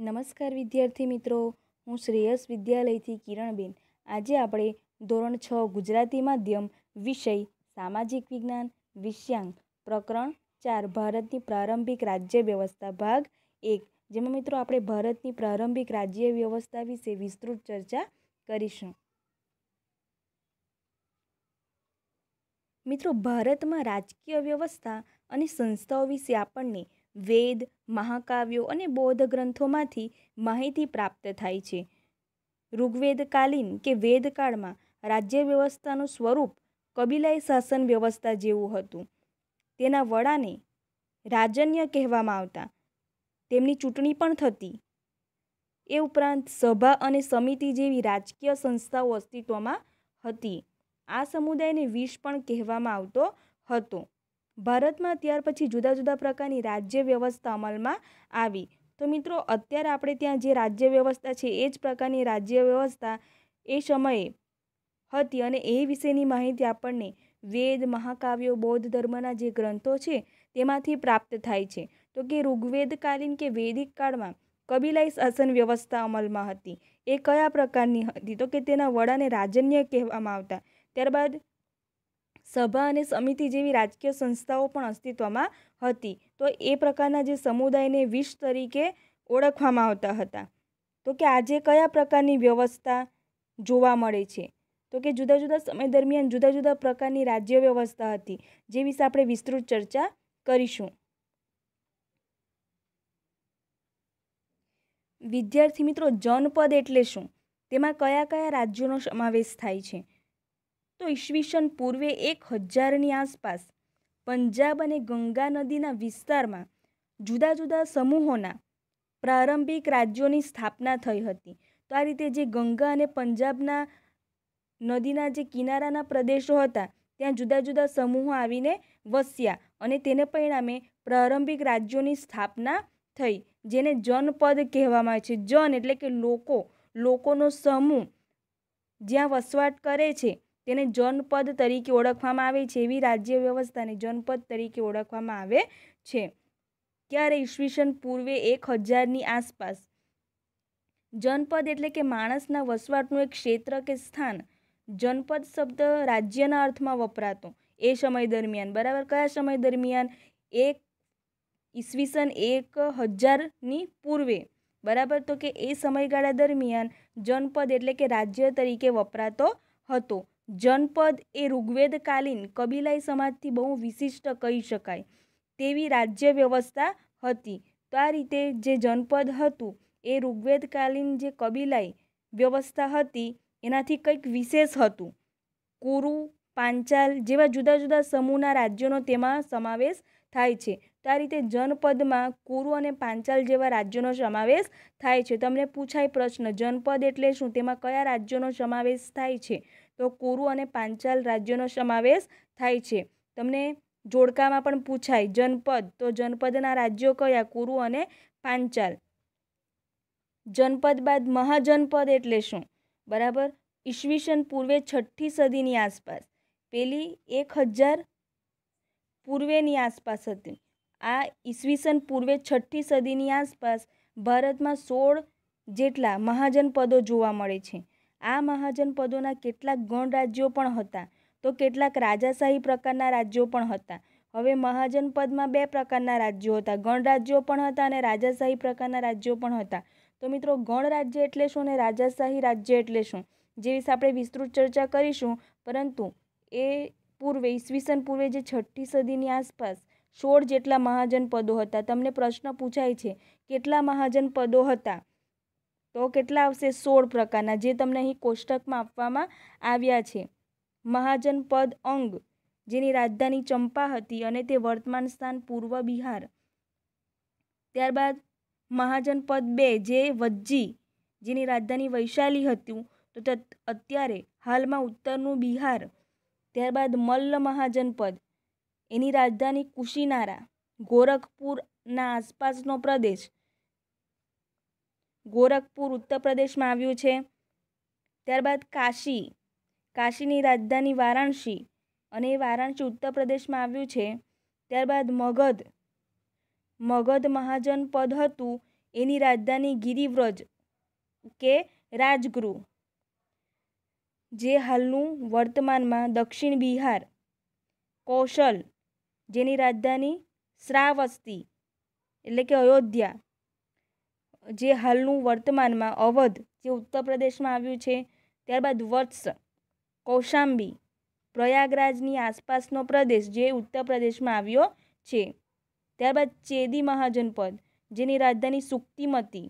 નમસ્કાર વિદ્યાર્થી મિત્રો હું શ્રેયસ વિદ્યાલયથી કિરણબેન આજે આપણે ધોરણ છ ગુજરાતી માધ્યમ વિષય સામાજિક વિજ્ઞાન વિષયાંક પ્રકરણ ચાર ભારતની પ્રારંભિક રાજ્ય વ્યવસ્થા ભાગ એક જેમાં મિત્રો આપણે ભારતની પ્રારંભિક રાજ્ય વ્યવસ્થા વિશે વિસ્તૃત ચર્ચા કરીશું મિત્રો ભારતમાં રાજકીય વ્યવસ્થા અને સંસ્થાઓ વિશે આપણને વેદ મહાકાવ્યો અને બૌદ્ધ ગ્રંથોમાંથી માહિતી પ્રાપ્ત થાય છે ઋગ્વેદકાલીન કે વેદકાળમાં રાજ્ય વ્યવસ્થાનું સ્વરૂપ કબીલાઈ શાસન વ્યવસ્થા જેવું હતું તેના વડાને રાજન્ય કહેવામાં આવતા તેમની ચૂંટણી પણ થતી એ ઉપરાંત સભા અને સમિતિ જેવી રાજકીય સંસ્થાઓ અસ્તિત્વમાં હતી આ સમુદાયને વિષ પણ કહેવામાં આવતો હતો ભારતમાં ત્યાર પછી જુદા જુદા પ્રકારની રાજ્ય વ્યવસ્થા અમલમાં આવી તો મિત્રો અત્યારે આપણે ત્યાં જે રાજ્ય વ્યવસ્થા છે એ જ પ્રકારની રાજ્ય વ્યવસ્થા એ સમયે હતી અને એ વિશેની માહિતી આપણને વેદ મહાકાવ્યો બૌદ્ધ ધર્મના જે ગ્રંથો છે તેમાંથી પ્રાપ્ત થાય છે તો કે ઋગ્વેદકાલીન કે વૈદિક કાળમાં કબીલાઈ શાસન વ્યવસ્થા અમલમાં હતી એ કયા પ્રકારની હતી તો કે તેના વડાને રાજન્ય કહેવામાં આવતા ત્યારબાદ સભા અને સમિતિ જેવી રાજકીય સંસ્થાઓ પણ અસ્તિત્વમાં હતી તો એ પ્રકારના જે સમુદાયને વિશ તરીકે ઓળખવામાં આવતા હતા તો કે આજે કયા પ્રકારની વ્યવસ્થા જોવા મળે છે તો કે જુદા જુદા સમય દરમિયાન જુદા જુદા પ્રકારની રાજ્ય વ્યવસ્થા હતી જે વિશે આપણે વિસ્તૃત ચર્ચા કરીશું વિદ્યાર્થી મિત્રો જનપદ એટલે શું તેમાં કયા કયા રાજ્યોનો સમાવેશ થાય છે તો ઈસવીસન પૂર્વે એક હજારની આસપાસ પંજાબ અને ગંગા નદીના વિસ્તારમાં જુદા જુદા સમૂહોના પ્રારંભિક રાજ્યોની સ્થાપના થઈ હતી તો આ રીતે જે ગંગા અને પંજાબના નદીના જે કિનારાના પ્રદેશો હતા ત્યાં જુદા જુદા સમૂહો આવીને વસ્યા અને તેને પરિણામે પ્રારંભિક રાજ્યોની સ્થાપના થઈ જેને જનપદ કહેવામાં આવે છે જન એટલે કે લોકો લોકોનો સમૂહ જ્યાં વસવાટ કરે છે તેને જનપદ તરીકે ઓળખવામાં આવે છે એવી રાજ્ય વ્યવસ્થાને જનપદ તરીકે ઓળખવામાં આવે છે ક્યારે ઈસવીસન પૂર્વે એક હજારની આસપાસ જનપદ એટલે કે માણસના વસવાટનું એક ક્ષેત્ર કે સ્થાન જનપદ શબ્દ રાજ્યના અર્થમાં વપરાતો એ સમય દરમિયાન બરાબર કયા સમય દરમિયાન એક ઈસવીસન એક હજારની પૂર્વે બરાબર તો કે એ સમયગાળા દરમિયાન જનપદ એટલે કે રાજ્ય તરીકે વપરાતો હતો જનપદ એ ઋગ્વેદકાલીન કબીલાઈ સમાજથી બહુ વિશિષ્ટ કહી શકાય તેવી રાજ્ય વ્યવસ્થા હતી તો આ રીતે જે જનપદ હતું એ ઋગ્વેદકાલીન જે કબીલાઈ વ્યવસ્થા હતી એનાથી કંઈક વિશેષ હતું કુરુ પાંચાલ જેવા જુદા જુદા સમૂહના રાજ્યોનો તેમાં સમાવેશ થાય છે તો આ રીતે જનપદમાં કુરુ અને પાંચાલ જેવા રાજ્યોનો સમાવેશ થાય છે તમને પૂછાય પ્રશ્ન જનપદ એટલે શું તેમાં કયા રાજ્યોનો સમાવેશ થાય છે તો કુરુ અને પાંચાલ રાજ્યોનો સમાવેશ થાય છે તમને જોડકામાં પણ પૂછાય જનપદ તો જનપદના રાજ્યો કયા કુરુ અને પાંચાલ જનપદ બાદ મહાજનપદ એટલે શું બરાબર ઈસવીસન પૂર્વે છઠ્ઠી સદીની આસપાસ પેલી એક હજાર પૂર્વેની આસપાસ હતી આ ઈસવીસન પૂર્વે છઠ્ઠી સદીની આસપાસ ભારતમાં સોળ જેટલા મહાજનપદો જોવા મળે છે આ મહાજન પદોના કેટલાક ગણ રાજ્યો પણ હતા તો કેટલાક રાજાશાહી પ્રકારના રાજ્યો પણ હતા હવે મહાજન પદમાં બે પ્રકારના રાજ્યો હતા ગણ રાજ્યો પણ હતા અને રાજાશાહી પ્રકારના રાજ્યો પણ હતા તો મિત્રો ગણ રાજ્ય એટલે શું અને રાજાશાહી રાજ્ય એટલે શું જે વિશે આપણે વિસ્તૃત ચર્ચા કરીશું પરંતુ એ પૂર્વે ઈસવીસન પૂર્વે જે છઠ્ઠી સદીની આસપાસ સોળ જેટલા મહાજન પદો હતા તમને પ્રશ્ન પૂછાય છે કેટલા મહાજન પદો હતા તો કેટલા આવશે સોળ પ્રકારના જે તમને અહીં કોષ્ટકમાં આપવામાં આવ્યા છે મહાજન પદ અંગ જેની રાજધાની ચંપા હતી અને તે વર્તમાન સ્થાન પૂર્વ બિહાર ત્યારબાદ મહાજન પદ બે જે વજ્જી જેની રાજધાની વૈશાલી હતું તો અત્યારે હાલમાં ઉત્તરનું બિહાર ત્યારબાદ મલ્લ મહાજન પદ એની રાજધાની કુશીનારા ગોરખપુરના આસપાસનો પ્રદેશ ગોરખપુર ઉત્તર પ્રદેશમાં આવ્યું છે ત્યારબાદ કાશી કાશીની રાજધાની વારાણસી અને એ વારાણસી ઉત્તર પ્રદેશમાં આવ્યું છે ત્યારબાદ મગધ મગધ મહાજન પદ હતું એની રાજધાની ગિરિવ્રજ કે રાજગૃહ જે હાલનું વર્તમાનમાં દક્ષિણ બિહાર કૌશલ જેની રાજધાની શ્રાવસ્તી એટલે કે અયોધ્યા જે હાલનું વર્તમાનમાં અવધ જે ઉત્તર પ્રદેશમાં આવ્યું છે ત્યારબાદ વત્સ કૌશાંબી પ્રયાગરાજની આસપાસનો પ્રદેશ જે ઉત્તર પ્રદેશમાં આવ્યો છે ત્યારબાદ ચેદી મહાજનપદ જેની રાજધાની સુક્તિમતી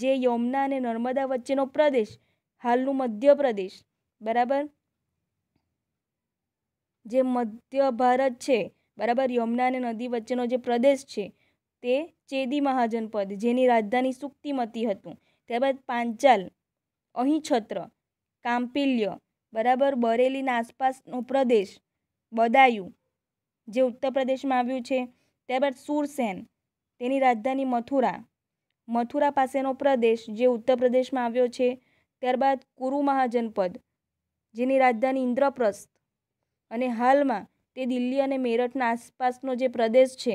જે યમુના અને નર્મદા વચ્ચેનો પ્રદેશ હાલનું મધ્યપ્રદેશ બરાબર જે મધ્ય ભારત છે બરાબર યમુના અને નદી વચ્ચેનો જે પ્રદેશ છે તે ચેદી મહાજનપદ જેની રાજધાની સુક્તિમતી હતું ત્યારબાદ પાંચાલ અહીં છત્ર કામ્પિલ્ય બરાબર બરેલીના આસપાસનો પ્રદેશ બદાયુ જે ઉત્તર પ્રદેશમાં આવ્યું છે ત્યારબાદ સુરસેન તેની રાજધાની મથુરા મથુરા પાસેનો પ્રદેશ જે ઉત્તર પ્રદેશમાં આવ્યો છે ત્યારબાદ કુરુ મહાજનપદ જેની રાજધાની ઇન્દ્રપ્રસ્થ અને હાલમાં તે દિલ્હી અને મેરઠના આસપાસનો જે પ્રદેશ છે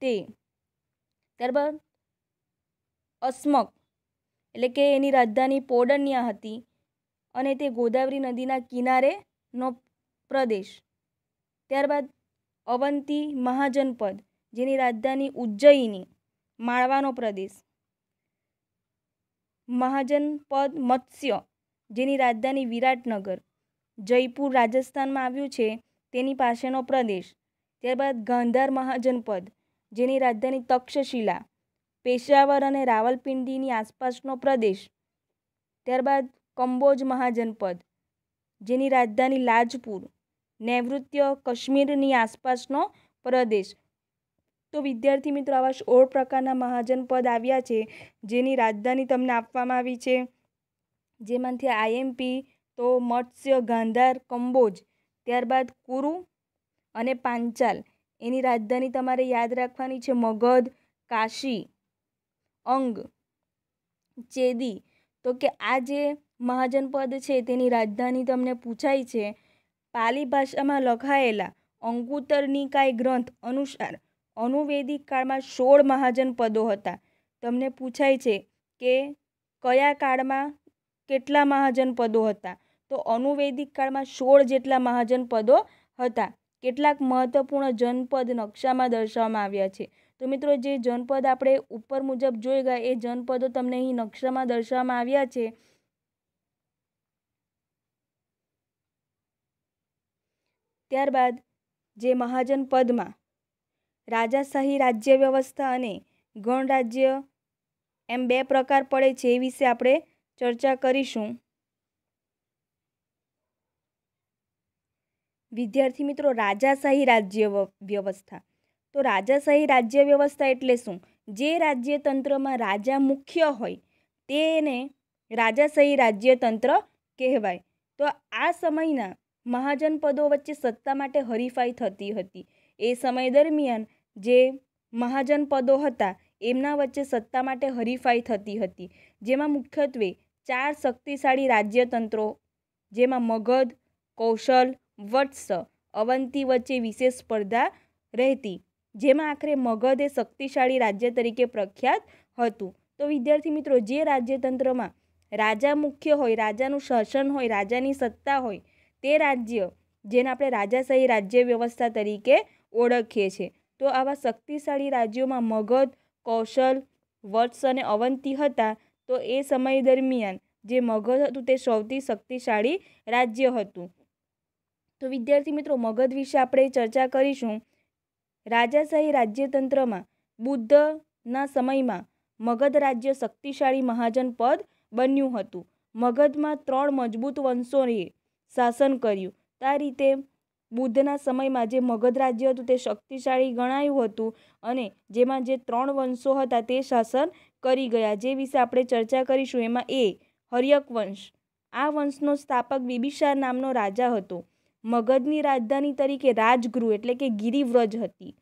તે ત્યારબાદ અસ્મક એટલે કે એની રાજધાની પોડન્યા હતી અને તે ગોદાવરી નદીના કિનારેનો પ્રદેશ ત્યારબાદ અવંતી મહાજનપદ જેની રાજધાની ઉજ્જયિની માળવાનો પ્રદેશ મહાજનપદ મત્સ્ય જેની રાજધાની વિરાટનગર જયપુર રાજસ્થાનમાં આવ્યું છે તેની પાસેનો પ્રદેશ ત્યારબાદ ગાંધાર મહાજનપદ જેની રાજધાની તક્ષશિલા પેશાવર અને રાવલપિંડીની આસપાસનો પ્રદેશ ત્યારબાદ કંબોજ મહાજનપદ જેની રાજધાની લાજપુર નૈઋત્ય કાશ્મીરની આસપાસનો પ્રદેશ તો વિદ્યાર્થી મિત્રો આવા સોળ પ્રકારના મહાજનપદ આવ્યા છે જેની રાજધાની તમને આપવામાં આવી છે જેમાંથી આઈએમપી તો મત્સ્ય ગાંધાર કંબોજ ત્યારબાદ કુરુ અને પાંચાલ એની રાજધાની તમારે યાદ રાખવાની છે મગધ કાશી અંગ ચેદી તો કે આ જે મહાજનપદ છે તેની રાજધાની તમને પૂછાય છે પાલી ભાષામાં લખાયેલા અંકુતર નિકાય ગ્રંથ અનુસાર અનુવેદિક કાળમાં સોળ મહાજનપદો હતા તમને પૂછાય છે કે કયા કાળમાં કેટલા મહાજનપદો હતા તો અનુવેદિક કાળમાં સોળ જેટલા મહાજનપદો હતા કેટલાક મહત્વપૂર્ણ જનપદ નકશામાં દર્શાવવામાં આવ્યા છે તો મિત્રો જે જનપદ આપણે ઉપર મુજબ જોઈ ગયા એ જનપદો તમને અહીં નકશામાં દર્શાવવામાં આવ્યા છે ત્યારબાદ જે મહાજનપદમાં રાજાશાહી રાજ્ય વ્યવસ્થા અને ગણરાજ્ય એમ બે પ્રકાર પડે છે એ વિશે આપણે ચર્ચા કરીશું વિદ્યાર્થી મિત્રો રાજાશાહી રાજ્ય વ્યવસ્થા તો રાજાશાહી રાજ્ય વ્યવસ્થા એટલે શું જે રાજ્યતંત્રમાં રાજા મુખ્ય હોય તેને રાજાશાહી રાજ્યતંત્ર કહેવાય તો આ સમયના મહાજન પદો વચ્ચે સત્તા માટે હરીફાઈ થતી હતી એ સમય દરમિયાન જે મહાજન પદો હતા એમના વચ્ચે સત્તા માટે હરીફાઈ થતી હતી જેમાં મુખ્યત્વે ચાર શક્તિશાળી રાજ્યતંત્રો જેમાં મગધ કૌશલ વત્સ અવંતી વચ્ચે વિશેષ સ્પર્ધા રહેતી જેમાં આખરે મગધ એ શક્તિશાળી રાજ્ય તરીકે પ્રખ્યાત હતું તો વિદ્યાર્થી મિત્રો જે રાજ્યતંત્રમાં રાજા મુખ્ય હોય રાજાનું શાસન હોય રાજાની સત્તા હોય તે રાજ્ય જેને આપણે રાજાશાહી રાજ્ય વ્યવસ્થા તરીકે ઓળખીએ છીએ તો આવા શક્તિશાળી રાજ્યોમાં મગધ કૌશલ વત્સ અને અવંતી હતા તો એ સમય દરમિયાન જે મગધ હતું તે સૌથી શક્તિશાળી રાજ્ય હતું તો વિદ્યાર્થી મિત્રો મગધ વિશે આપણે ચર્ચા કરીશું રાજાશાહી રાજ્યતંત્રમાં બુદ્ધના સમયમાં મગધ રાજ્ય શક્તિશાળી મહાજન પદ બન્યું હતું મગધમાં ત્રણ મજબૂત વંશોએ શાસન કર્યું આ રીતે બુદ્ધના સમયમાં જે મગધ રાજ્ય હતું તે શક્તિશાળી ગણાયું હતું અને જેમાં જે ત્રણ વંશો હતા તે શાસન કરી ગયા જે વિશે આપણે ચર્ચા કરીશું એમાં એ હરિયક વંશ આ વંશનો સ્થાપક બિબિશાર નામનો રાજા હતો મગધની રાજધાની તરીકે રાજગૃહ એટલે કે ગિરિવ્રજ હતી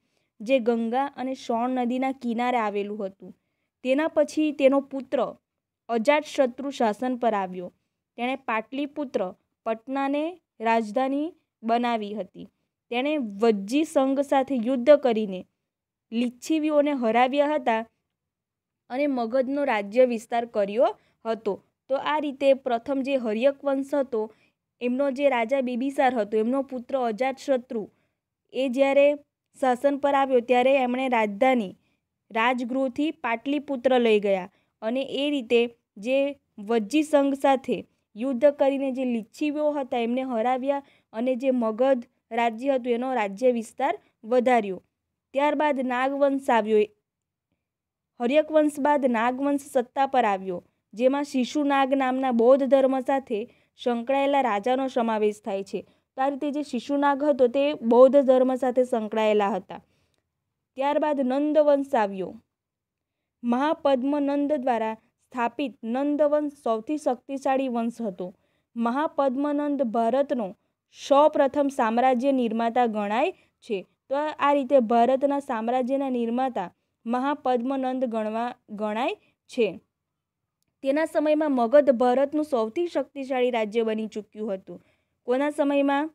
જે ગંગા અને શોણ નદીના કિનારે આવેલું હતું તેના પછી તેનો પુત્ર અજાતશત્રુ શાસન પર આવ્યો તેણે પાટલીપુત્ર પટનાને રાજધાની બનાવી હતી તેણે વજ્જી સંઘ સાથે યુદ્ધ કરીને લિચ્છીવીઓને હરાવ્યા હતા અને મગધનો રાજ્ય વિસ્તાર કર્યો હતો તો આ રીતે પ્રથમ જે હર્યક વંશ હતો એમનો જે રાજા બિંબિસાર હતો એમનો પુત્ર અજાતશત્રુ એ જ્યારે શાસન પર આવ્યો ત્યારે એમણે રાજધાની રાજગૃહથી પાટલીપુત્ર લઈ ગયા અને એ રીતે જે વજ્જી સંઘ સાથે યુદ્ધ કરીને જે લીચ્છીઓ હતા એમને હરાવ્યા અને જે મગધ રાજ્ય હતું એનો રાજ્ય વિસ્તાર વધાર્યો ત્યારબાદ નાગવંશ આવ્યો હર્યકવંશ બાદ નાગવંશ સત્તા પર આવ્યો જેમાં શિશુ નાગ નામના બૌદ્ધ ધર્મ સાથે સંકળાયેલા રાજાનો સમાવેશ થાય છે તો આ રીતે જે શિશુનાગ હતો તે બૌદ્ધ ધર્મ સાથે સંકળાયેલા હતા ત્યારબાદ નંદવંશ આવ્યો મહાપદ્મનંદ દ્વારા સ્થાપિત નંદવંશ સૌથી શક્તિશાળી વંશ હતો મહાપદ્મનંદ ભારતનો સૌપ્રથમ સામ્રાજ્ય નિર્માતા ગણાય છે તો આ રીતે ભારતના સામ્રાજ્યના નિર્માતા મહાપદ્મનંદ ગણવા ગણાય છે તેના સમયમાં મગધ ભારતનું સૌથી શક્તિશાળી રાજ્ય બની ચૂક્યું હતું કોના સમયમાં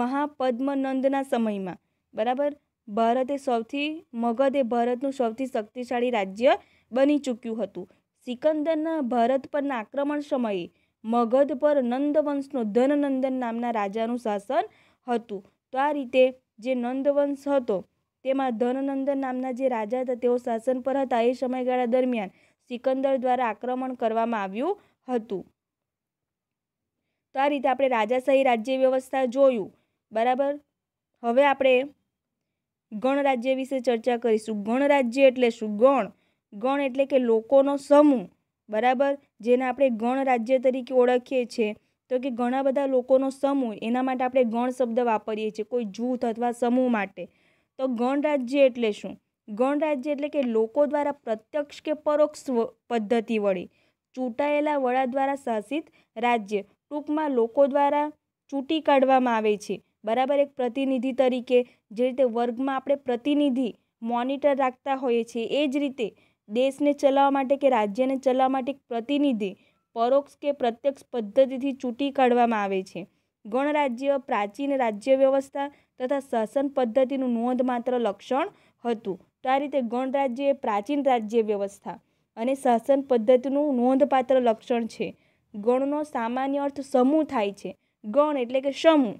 મહાપદ્મનંદના સમયમાં બરાબર ભારતે સૌથી મગધ એ ભારતનું સૌથી શક્તિશાળી રાજ્ય બની ચૂક્યું હતું સિકંદરના ભારત પરના આક્રમણ સમયે મગધ પર નંદવંશનો ધનનંદન નામના રાજાનું શાસન હતું તો આ રીતે જે નંદવંશ હતો તેમાં ધનનંદન નામના જે રાજા હતા તેઓ શાસન પર હતા એ સમયગાળા દરમિયાન સિકંદર દ્વારા આક્રમણ કરવામાં આવ્યું હતું તો આ રીતે આપણે રાજાશાહી રાજ્ય વ્યવસ્થા જોયું બરાબર હવે આપણે ગણરાજ્ય વિશે ચર્ચા કરીશું ગણરાજ્ય એટલે શું ગણ ગણ એટલે કે લોકોનો સમૂહ બરાબર જેને આપણે ગણરાજ્ય તરીકે ઓળખીએ છીએ તો કે ઘણા બધા લોકોનો સમૂહ એના માટે આપણે ગણ શબ્દ વાપરીએ છીએ કોઈ જૂથ અથવા સમૂહ માટે તો ગણરાજ્ય એટલે શું ગણરાજ્ય એટલે કે લોકો દ્વારા પ્રત્યક્ષ કે પરોક્ષ પદ્ધતિ વડે ચૂંટાયેલા વડા દ્વારા શાસિત રાજ્ય ટૂંકમાં લોકો દ્વારા ચૂંટી કાઢવામાં આવે છે બરાબર એક પ્રતિનિધિ તરીકે જે રીતે વર્ગમાં આપણે પ્રતિનિધિ મોનિટર રાખતા હોઈએ છીએ એ જ રીતે દેશને ચલાવવા માટે કે રાજ્યને ચલાવવા માટે પ્રતિનિધિ પરોક્ષ કે પ્રત્યક્ષ પદ્ધતિથી ચૂંટી કાઢવામાં આવે છે ગણરાજ્ય પ્રાચીન રાજ્ય વ્યવસ્થા તથા શાસન પદ્ધતિનું નોંધ માત્ર લક્ષણ હતું તો આ રીતે ગણરાજ્ય એ પ્રાચીન રાજ્ય વ્યવસ્થા અને શાસન પદ્ધતિનું નોંધપાત્ર લક્ષણ છે ગણનો સામાન્ય અર્થ સમૂહ થાય છે ગણ એટલે કે સમૂહ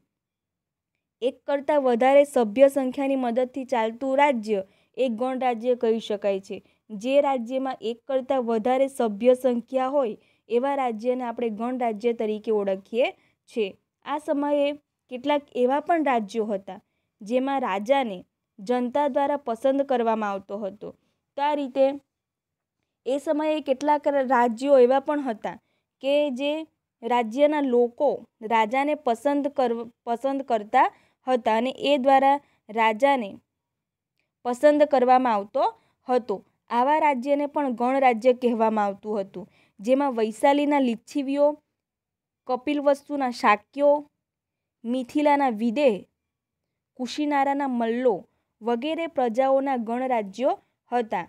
એક કરતાં વધારે સભ્ય સંખ્યાની મદદથી ચાલતું રાજ્ય એ ગણરાજ્ય કહી શકાય છે જે રાજ્યમાં એક કરતાં વધારે સભ્ય સંખ્યા હોય એવા રાજ્યને આપણે ગણરાજ્ય તરીકે ઓળખીએ છીએ આ સમયે કેટલાક એવા પણ રાજ્યો હતા જેમાં રાજાને જનતા દ્વારા પસંદ કરવામાં આવતો હતો તો આ રીતે એ સમયે કેટલાક રાજ્યો એવા પણ હતા કે જે રાજ્યના લોકો રાજાને પસંદ કર પસંદ કરતા હતા અને એ દ્વારા રાજાને પસંદ કરવામાં આવતો હતો આવા રાજ્યને પણ ગણરાજ્ય કહેવામાં આવતું હતું જેમાં વૈશાલીના લીચ્છીવીઓ કપિલવસ્તુના શાક્યો મિથિલાના વિદેહ કુશીનારાના મલ્લો વગેરે પ્રજાઓના ગણરાજ્યો હતા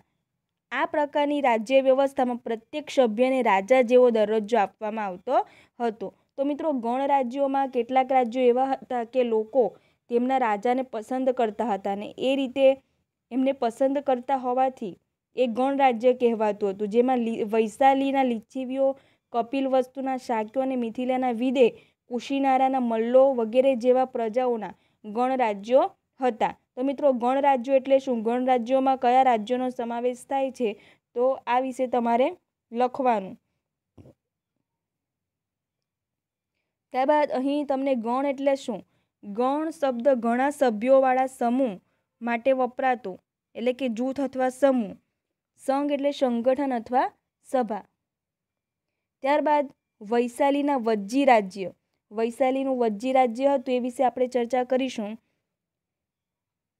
આ પ્રકારની રાજ્ય વ્યવસ્થામાં પ્રત્યેક સભ્યને રાજા જેવો દરજ્જો આપવામાં આવતો હતો તો મિત્રો ગણરાજ્યોમાં કેટલાક રાજ્યો એવા હતા કે લોકો તેમના રાજાને પસંદ કરતા હતા ને એ રીતે એમને પસંદ કરતા હોવાથી એ ગણરાજ્ય કહેવાતું હતું જેમાં વૈશાલીના લીચ્છીવીઓ કપિલ વસ્તુના શાક્યો અને મિથિલાના વિદે કુશીનારાના મલ્લો વગેરે જેવા પ્રજાઓના ગણરાજ્યો હતા તો મિત્રો ગણરાજ્યો એટલે શું ગણરાજ્યોમાં કયા રાજ્યોનો સમાવેશ થાય છે તો આ વિશે તમારે લખવાનું ત્યારબાદ અહીં તમને ગણ એટલે શું ગણ શબ્દ ઘણા સભ્યોવાળા સમૂહ માટે વપરાતો એટલે કે જૂથ અથવા સમૂહ સંઘ એટલે સંગઠન અથવા સભા ત્યારબાદ વૈશાલીના વજ્જી રાજ્ય વૈશાલીનું વજ્જી રાજ્ય હતું એ વિશે આપણે ચર્ચા કરીશું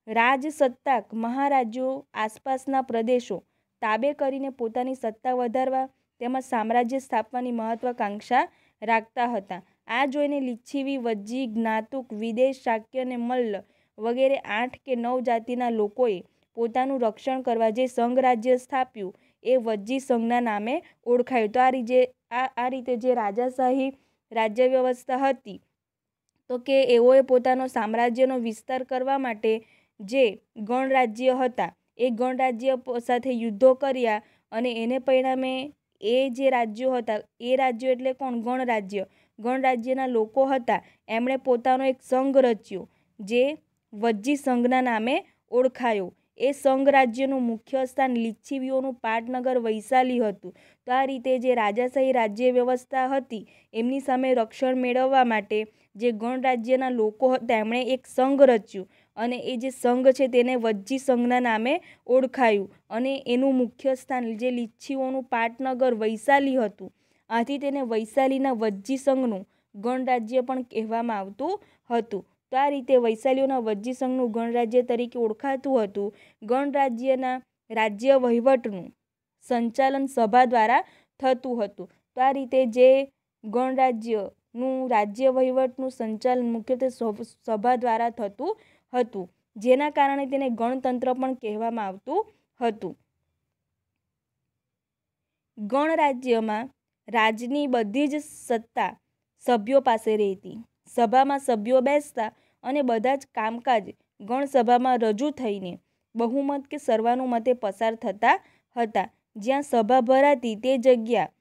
રાજસત્તાક મહારાજો આસપાસના પ્રદેશો તાબે કરીને પોતાની સત્તા વધારવા તેમજ સામ્રાજ્ય સ્થાપવાની મહત્વાકાંક્ષા રાખતા હતા આ જોઈને લીચ્છીવી વજ્જી જ્ઞાતુક વિદેશ શાક્ય અને મલ્લ વગેરે આઠ કે નવ જાતિના લોકોએ પોતાનું રક્ષણ કરવા જે સંઘ રાજ્ય સ્થાપ્યું એ વજ્જી સંઘના નામે ઓળખાયું તો આ રીતે આ આ રીતે જે રાજાશાહી રાજ્ય વ્યવસ્થા હતી તો કે એઓએ પોતાનો સામ્રાજ્યનો વિસ્તાર કરવા માટે જે ગણરાજ્ય હતા એ ગણરાજ્ય સાથે યુદ્ધો કર્યા અને એને પરિણામે એ જે રાજ્યો હતા એ રાજ્યો એટલે કોણ ગણરાજ્ય ગણરાજ્યના લોકો હતા એમણે પોતાનો એક સંઘ રચ્યો જે વજ્જી સંઘના નામે ઓળખાયો એ સંઘ રાજ્યનું મુખ્ય સ્થાન લીચ્છીવીઓનું પાટનગર વૈશાલી હતું તો આ રીતે જે રાજાશાહી રાજ્ય વ્યવસ્થા હતી એમની સામે રક્ષણ મેળવવા માટે જે ગણરાજ્યના લોકો હતા એમણે એક સંઘ રચ્યું અને એ જે સંઘ છે તેને વજ્જી સંઘના નામે ઓળખાયું અને એનું મુખ્ય સ્થાન જે લીચ્છીઓનું પાટનગર વૈશાલી હતું આથી તેને વૈશાલીના વજ્જી સંઘનું ગણરાજ્ય પણ કહેવામાં આવતું હતું તો આ રીતે વૈશાલીઓના વજ્જી સંઘનું ગણરાજ્ય તરીકે ઓળખાતું હતું ગણરાજ્યના રાજ્ય વહીવટનું સંચાલન સભા દ્વારા થતું હતું તો આ રીતે જે ગણરાજ્યનું રાજ્ય વહીવટનું સંચાલન મુખ્યત્વે સભા દ્વારા થતું હતું જેના કારણે તેને ગણતંત્ર પણ કહેવામાં આવતું હતું ગણરાજ્યમાં રાજની બધી જ સત્તા સભ્યો પાસે રહેતી સભામાં સભ્યો બેસતા અને બધા જ કામકાજ ગણસભામાં રજૂ થઈને બહુમત કે સર્વાનુમતે પસાર થતા હતા જ્યાં સભા ભરાતી તે જગ્યા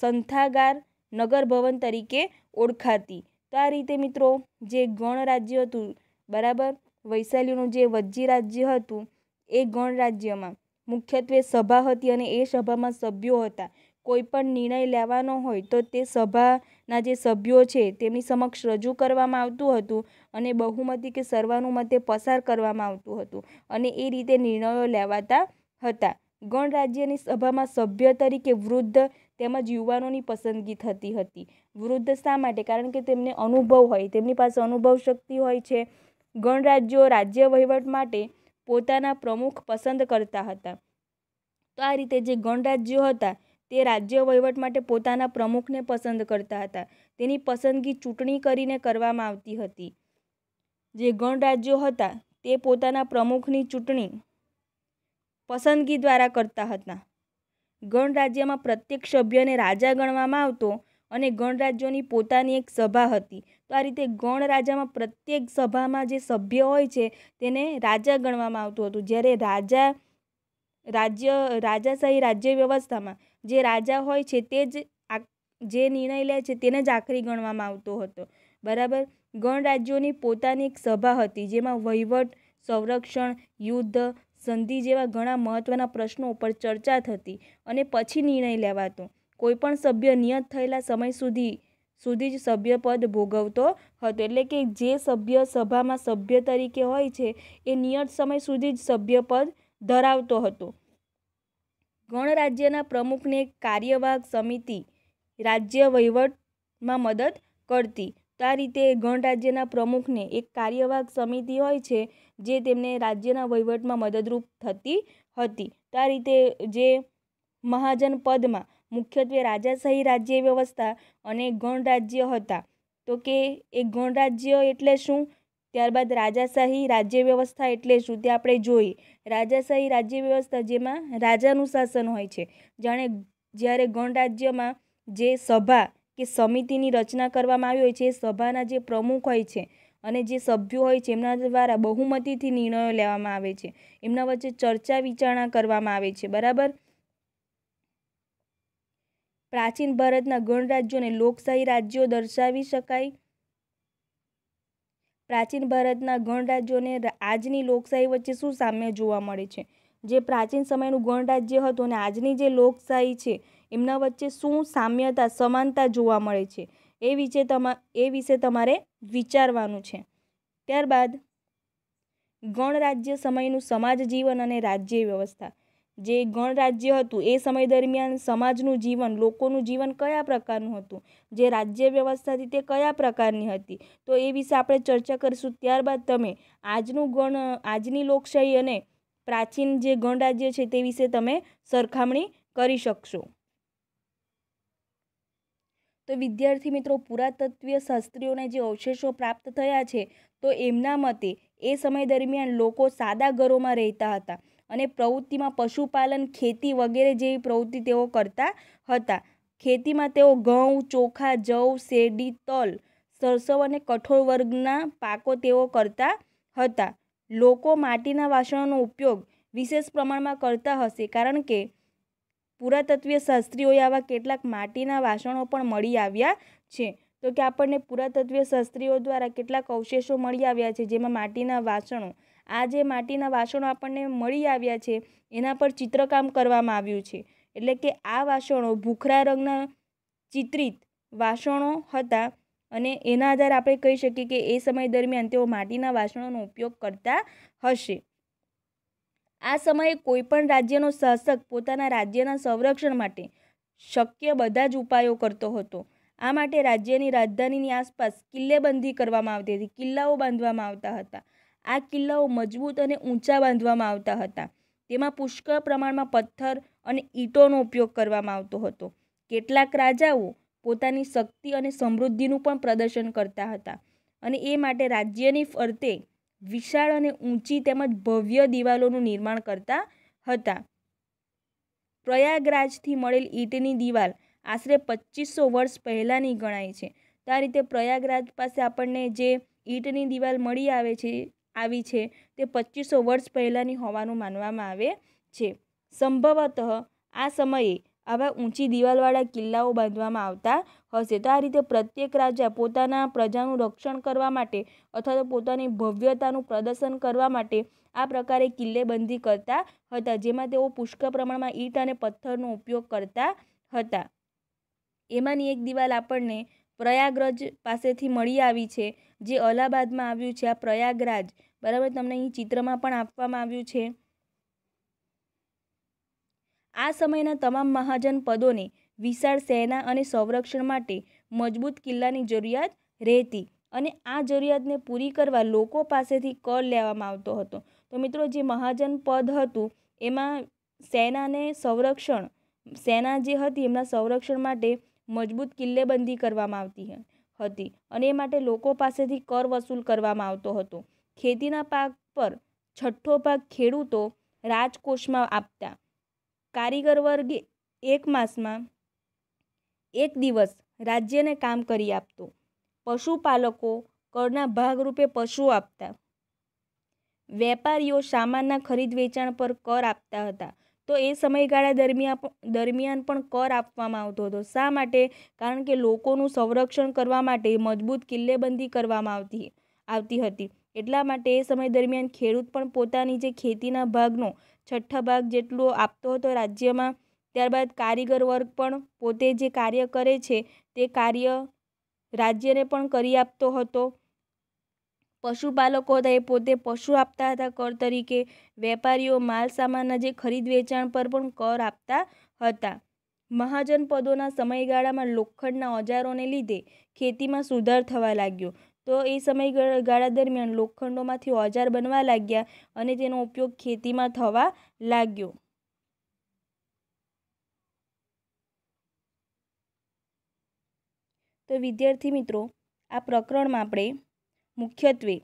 સંથાગાર નગર ભવન તરીકે ઓળખાતી તો આ રીતે મિત્રો જે ગણરાજ્ય હતું બરાબર વૈશાલીનું જે વજ્જી રાજ્ય હતું એ ગણ રાજ્યમાં મુખ્યત્વે સભા હતી અને એ સભામાં સભ્યો હતા કોઈ પણ નિર્ણય લેવાનો હોય તો તે સભાના જે સભ્યો છે તેમની સમક્ષ રજૂ કરવામાં આવતું હતું અને બહુમતી કે સર્વાનુમતે પસાર કરવામાં આવતું હતું અને એ રીતે નિર્ણયો લેવાતા હતા ગણ રાજ્યની સભામાં સભ્ય તરીકે વૃદ્ધ તેમજ યુવાનોની પસંદગી થતી હતી વૃદ્ધ શા માટે કારણ કે તેમને અનુભવ હોય તેમની પાસે અનુભવ શક્તિ હોય છે ગણરાજ્યો રાજ્ય વહીવટ માટે પોતાના પ્રમુખ પસંદ કરતા હતા તો આ રીતે જે ગણરાજ્યો હતા તે રાજ્ય વહીવટ માટે પોતાના પ્રમુખને પસંદ કરતા હતા તેની પસંદગી ચૂંટણી કરીને કરવામાં આવતી હતી જે ગણરાજ્યો હતા તે પોતાના પ્રમુખની ચૂંટણી પસંદગી દ્વારા કરતા હતા ગણરાજ્યમાં પ્રત્યેક સભ્યને રાજા ગણવામાં આવતો અને ગણરાજ્યોની પોતાની એક સભા હતી તો આ રીતે ગણરાજામાં પ્રત્યેક સભામાં જે સભ્ય હોય છે તેને રાજા ગણવામાં આવતું હતું જ્યારે રાજા રાજ્ય રાજાશાહી રાજ્ય વ્યવસ્થામાં જે રાજા હોય છે તે જ આ જે નિર્ણય લે છે તેને જ આખરી ગણવામાં આવતો હતો બરાબર ગણરાજ્યોની પોતાની એક સભા હતી જેમાં વહીવટ સંરક્ષણ યુદ્ધ સંધિ જેવા ઘણા મહત્ત્વના પ્રશ્નો ઉપર ચર્ચા થતી અને પછી નિર્ણય લેવાતો કોઈપણ સભ્ય નિયત થયેલા સમય સુધી સુધી જ સભ્યપદ ભોગવતો હતો એટલે કે જે સભ્ય સભામાં સભ્ય તરીકે હોય છે એ નિયત સમય સુધી જ સભ્યપદ ધરાવતો હતો ગણરાજ્યના પ્રમુખને કાર્યવાહક સમિતિ રાજ્ય વહીવટમાં મદદ કરતી તો આ રીતે ગણરાજ્યના પ્રમુખને એક કાર્યવાહક સમિતિ હોય છે જે તેમને રાજ્યના વહીવટમાં મદદરૂપ થતી હતી તો આ રીતે જે મહાજન પદમાં મુખ્યત્વે રાજાશાહી રાજ્ય વ્યવસ્થા અને ગણરાજ્ય હતા તો કે એ ગણરાજ્ય એટલે શું ત્યારબાદ રાજાશાહી રાજ્ય વ્યવસ્થા એટલે શું તે આપણે જોઈ રાજાશાહી રાજ્ય વ્યવસ્થા જેમાં રાજાનું શાસન હોય છે જાણે જ્યારે ગણરાજ્યમાં જે સભા કે સમિતિની રચના કરવામાં આવી હોય છે એ સભાના જે પ્રમુખ હોય છે અને જે સભ્યો હોય છે એમના દ્વારા બહુમતીથી નિર્ણયો લેવામાં આવે છે એમના વચ્ચે ચર્ચા વિચારણા કરવામાં આવે છે બરાબર પ્રાચીન ભારતના ગણરાજ્યોને લોકશાહી રાજ્યો દર્શાવી શકાય પ્રાચીન ભારતના ગણરાજ્યોને આજની લોકશાહી વચ્ચે શું સામ્ય જોવા મળે છે જે પ્રાચીન સમયનું ગણરાજ્ય હતું અને આજની જે લોકશાહી છે એમના વચ્ચે શું સામ્યતા સમાનતા જોવા મળે છે એ વિશે તમા એ વિશે તમારે વિચારવાનું છે ત્યારબાદ ગણરાજ્ય સમયનું સમાજ જીવન અને રાજ્ય વ્યવસ્થા જે ગણરાજ્ય હતું એ સમય દરમિયાન સમાજનું જીવન લોકોનું જીવન કયા પ્રકારનું હતું જે રાજ્ય વ્યવસ્થાથી તે કયા પ્રકારની હતી તો એ વિશે આપણે ચર્ચા કરીશું ત્યારબાદ તમે આજનું ગણ આજની લોકશાહી અને પ્રાચીન જે ગણરાજ્ય છે તે વિશે તમે સરખામણી કરી શકશો તો વિદ્યાર્થી મિત્રો પુરાતત્વીય શાસ્ત્રીઓને જે અવશેષો પ્રાપ્ત થયા છે તો એમના મતે એ સમય દરમિયાન લોકો સાદા ઘરોમાં રહેતા હતા અને પ્રવૃત્તિમાં પશુપાલન ખેતી વગેરે જેવી પ્રવૃત્તિ તેઓ કરતા હતા ખેતીમાં તેઓ ઘઉં ચોખા જવ શેરડી તલ સરસવ અને કઠોળ વર્ગના પાકો તેઓ કરતા હતા લોકો માટીના વાસણોનો ઉપયોગ વિશેષ પ્રમાણમાં કરતા હશે કારણ કે પુરાતત્વીય શાસ્ત્રીઓએ આવા કેટલાક માટીના વાસણો પણ મળી આવ્યા છે તો કે આપણને પુરાતત્વીય શાસ્ત્રીઓ દ્વારા કેટલાક અવશેષો મળી આવ્યા છે જેમાં માટીના વાસણો આ જે માટીના વાસણો આપણને મળી આવ્યા છે એના પર ચિત્રકામ કરવામાં આવ્યું છે એટલે કે આ વાસણો ભૂખરા રંગના ચિત્રિત વાસણો હતા અને એના આધારે આપણે કહી શકીએ કે એ સમય દરમિયાન તેઓ માટીના વાસણોનો ઉપયોગ કરતા હશે આ સમયે કોઈપણ રાજ્યનો શાસક પોતાના રાજ્યના સંરક્ષણ માટે શક્ય બધા જ ઉપાયો કરતો હતો આ માટે રાજ્યની રાજધાનીની આસપાસ કિલ્લેબંધી કરવામાં આવતી હતી કિલ્લાઓ બાંધવામાં આવતા હતા આ કિલ્લાઓ મજબૂત અને ઊંચા બાંધવામાં આવતા હતા તેમાં પુષ્કળ પ્રમાણમાં પથ્થર અને ઈંટોનો ઉપયોગ કરવામાં આવતો હતો કેટલાક રાજાઓ પોતાની શક્તિ અને સમૃદ્ધિનું પણ પ્રદર્શન કરતા હતા અને એ માટે રાજ્યની ફરતે વિશાળ અને ઊંચી તેમજ ભવ્ય દિવાલોનું નિર્માણ કરતા હતા પ્રયાગરાજથી મળેલ ઈંટની દિવાલ આશરે પચીસો વર્ષ પહેલાંની ગણાય છે તો આ રીતે પ્રયાગરાજ પાસે આપણને જે ઈંટની દિવાલ મળી આવે છે આવી છે તે પચીસો વર્ષ પહેલાંની હોવાનું માનવામાં આવે છે સંભવતઃ આ સમયે આવા ઊંચી દિવાલવાળા કિલ્લાઓ બાંધવામાં આવતા હશે તો આ રીતે પ્રત્યેક રાજા પોતાના પ્રજાનું રક્ષણ કરવા માટે અથવા તો પોતાની ભવ્યતાનું પ્રદર્શન કરવા માટે આ પ્રકારે કિલ્લેબંધી કરતા હતા જેમાં તેઓ પુષ્કળ પ્રમાણમાં ઈંટ અને પથ્થરનો ઉપયોગ કરતા હતા એમાંની એક દિવાલ આપણને પ્રયાગરજ પાસેથી મળી આવી છે જે અલ્હાબાદમાં આવ્યું છે આ પ્રયાગરાજ બરાબર તમને અહીં ચિત્રમાં પણ આપવામાં આવ્યું છે આ સમયના તમામ મહાજન પદોને વિશાળ સેના અને સંરક્ષણ માટે મજબૂત કિલ્લાની જરૂરિયાત રહેતી અને આ જરૂરિયાતને પૂરી કરવા લોકો પાસેથી કર લેવામાં આવતો હતો તો મિત્રો જે મહાજન પદ હતું એમાં સેનાને સંરક્ષણ સેના જે હતી એમના સંરક્ષણ માટે મજબૂત કિલ્લેબંધી કરવામાં આવતી હતી હતી અને એ માટે લોકો પાસેથી કર વસૂલ કરવામાં આવતો હતો ખેતીના પાક પર છઠ્ઠો ભાગ ખેડૂતો રાજકોષમાં આપતા કારીગર વર્ગે એક માસમાં એક દિવસ રાજ્યને કામ કરી આપતો પશુપાલકો કરના ભાગરૂપે પશુ આપતા વેપારીઓ સામાનના ખરીદ વેચાણ પર કર આપતા હતા તો એ સમયગાળા દરમિયાન દરમિયાન પણ કર આપવામાં આવતો હતો શા માટે કારણ કે લોકોનું સંરક્ષણ કરવા માટે મજબૂત કિલ્લેબંધી કરવામાં આવતી આવતી હતી એટલા માટે એ સમય દરમિયાન ખેડૂત પણ પોતાની જે ખેતીના ભાગનો છઠ્ઠા ભાગ જેટલો આપતો હતો રાજ્યમાં ત્યારબાદ કારીગર વર્ગ પણ પોતે જે કાર્ય કરે છે તે કાર્ય રાજ્યને પણ કરી આપતો હતો પશુપાલકો હતા એ પોતે પશુ આપતા હતા કર તરીકે વેપારીઓ માલ સામાનના જે ખરીદ વેચાણ પર પણ કર આપતા હતા મહાજન પદોના સમયગાળામાં લોખંડના ઓજારોને લીધે ખેતીમાં સુધાર થવા લાગ્યો તો એ સમયગાળા દરમિયાન લોખંડોમાંથી ઓજાર બનવા લાગ્યા અને તેનો ઉપયોગ ખેતીમાં થવા લાગ્યો તો વિદ્યાર્થી મિત્રો આ પ્રકરણમાં આપણે મુખ્યત્વે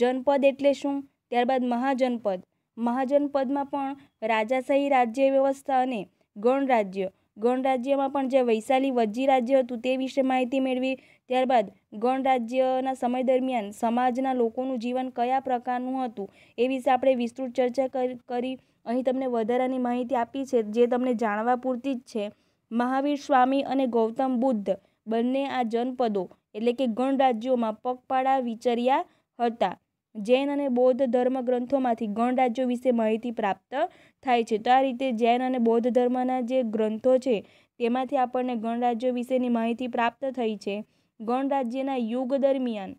જનપદ એટલે શું ત્યારબાદ મહાજનપદ મહાજનપદમાં પણ રાજાશાહી રાજ્ય વ્યવસ્થા અને ગણરાજ્ય ગણરાજ્યમાં પણ જે વૈશાલી વજ્જી રાજ્ય હતું તે વિશે માહિતી મેળવી ત્યારબાદ ગણરાજ્યના સમય દરમિયાન સમાજના લોકોનું જીવન કયા પ્રકારનું હતું એ વિશે આપણે વિસ્તૃત ચર્ચા કરી અહીં તમને વધારાની માહિતી આપી છે જે તમને જાણવા પૂરતી જ છે મહાવીર સ્વામી અને ગૌતમ બુદ્ધ બંને આ જનપદો એટલે કે ગણરાજ્યોમાં પગપાળા વિચર્યા હતા જૈન અને બૌદ્ધ ધર્મ ગ્રંથોમાંથી ગણરાજ્યો વિશે માહિતી પ્રાપ્ત થાય છે તો આ રીતે જૈન અને બૌદ્ધ ધર્મના જે ગ્રંથો છે તેમાંથી આપણને ગણરાજ્યો વિશેની માહિતી પ્રાપ્ત થઈ છે ગણરાજ્યના યુગ દરમિયાન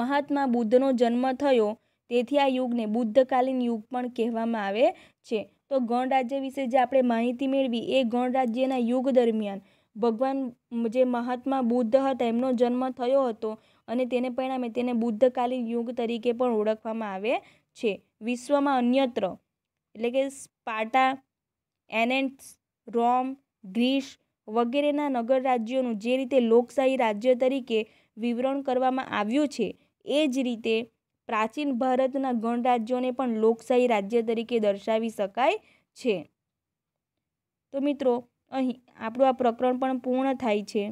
મહાત્મા બુદ્ધનો જન્મ થયો તેથી આ યુગને બુદ્ધકાલીન યુગ પણ કહેવામાં આવે છે તો ગણરાજ્ય વિશે જે આપણે માહિતી મેળવી એ ગણરાજ્યના યુગ દરમિયાન ભગવાન જે મહાત્મા બુદ્ધ હતા એમનો જન્મ થયો હતો અને તેને પરિણામે તેને બુદ્ધકાલીન યુગ તરીકે પણ ઓળખવામાં આવે છે વિશ્વમાં અન્યત્ર એટલે કે સ્પાટા એનેન્ટ્સ રોમ ગ્રીસ વગેરેના નગર રાજ્યોનું જે રીતે લોકશાહી રાજ્ય તરીકે વિવરણ કરવામાં આવ્યું છે એ જ રીતે પ્રાચીન ભારતના ગણરાજ્યોને પણ લોકશાહી રાજ્ય તરીકે દર્શાવી શકાય છે તો મિત્રો અહીં આપણું આ પ્રકરણ પણ પૂર્ણ થાય છે